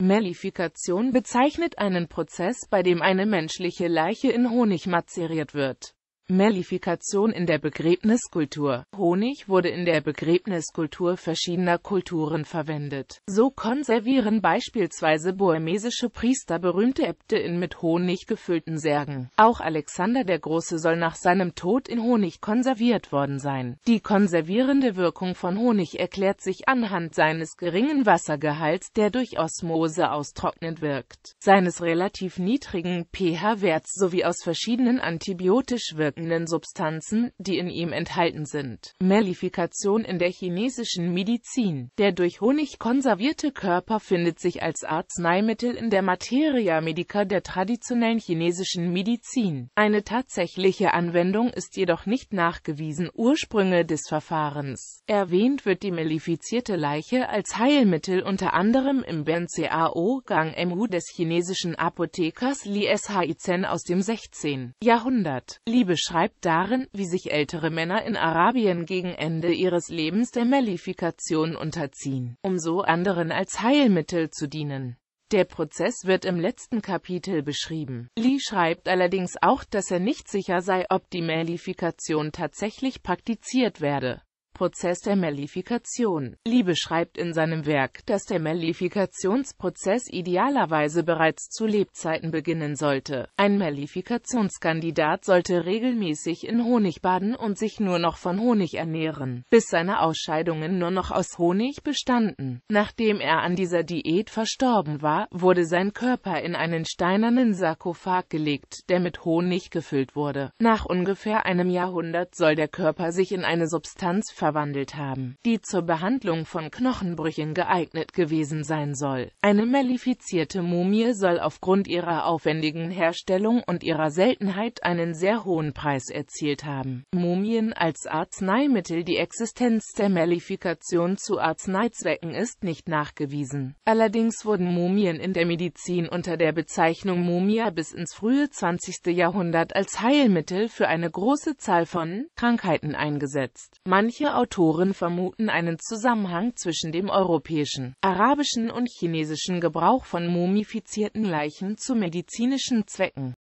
Mellifikation bezeichnet einen Prozess, bei dem eine menschliche Leiche in Honig mazeriert wird Mellifikation in der Begräbniskultur. Honig wurde in der Begräbniskultur verschiedener Kulturen verwendet. So konservieren beispielsweise burmesische Priester berühmte Äbte in mit Honig gefüllten Särgen. Auch Alexander der Große soll nach seinem Tod in Honig konserviert worden sein. Die konservierende Wirkung von Honig erklärt sich anhand seines geringen Wassergehalts, der durch Osmose austrocknend wirkt, seines relativ niedrigen pH-Werts sowie aus verschiedenen antibiotisch wirkenden verbindenden Substanzen, die in ihm enthalten sind. Mellifikation in der chinesischen Medizin Der durch Honig konservierte Körper findet sich als Arzneimittel in der Materia Medica der traditionellen chinesischen Medizin. Eine tatsächliche Anwendung ist jedoch nicht nachgewiesen. Ursprünge des Verfahrens Erwähnt wird die mellifizierte Leiche als Heilmittel unter anderem im Ben Cao Gang Mu des chinesischen Apothekers Li S. Haizen aus dem 16. Jahrhundert. Liebe beschreibt darin, wie sich ältere Männer in Arabien gegen Ende ihres Lebens der Mellifikation unterziehen, um so anderen als Heilmittel zu dienen. Der Prozess wird im letzten Kapitel beschrieben. Lee schreibt allerdings auch, dass er nicht sicher sei, ob die Mellifikation tatsächlich praktiziert werde. Prozess der Mellifikation. Liebe schreibt in seinem Werk, dass der Mellifikationsprozess idealerweise bereits zu Lebzeiten beginnen sollte. Ein Mellifikationskandidat sollte regelmäßig in Honig baden und sich nur noch von Honig ernähren, bis seine Ausscheidungen nur noch aus Honig bestanden. Nachdem er an dieser Diät verstorben war, wurde sein Körper in einen steinernen Sarkophag gelegt, der mit Honig gefüllt wurde. Nach ungefähr einem Jahrhundert soll der Körper sich in eine Substanz verwandeln verwandelt haben, die zur Behandlung von Knochenbrüchen geeignet gewesen sein soll. Eine mellifizierte Mumie soll aufgrund ihrer aufwendigen Herstellung und ihrer Seltenheit einen sehr hohen Preis erzielt haben. Mumien als Arzneimittel Die Existenz der Mellifikation zu Arzneizwecken ist nicht nachgewiesen. Allerdings wurden Mumien in der Medizin unter der Bezeichnung Mumia bis ins frühe 20. Jahrhundert als Heilmittel für eine große Zahl von Krankheiten eingesetzt. Manche Autoren vermuten einen Zusammenhang zwischen dem europäischen, arabischen und chinesischen Gebrauch von mumifizierten Leichen zu medizinischen Zwecken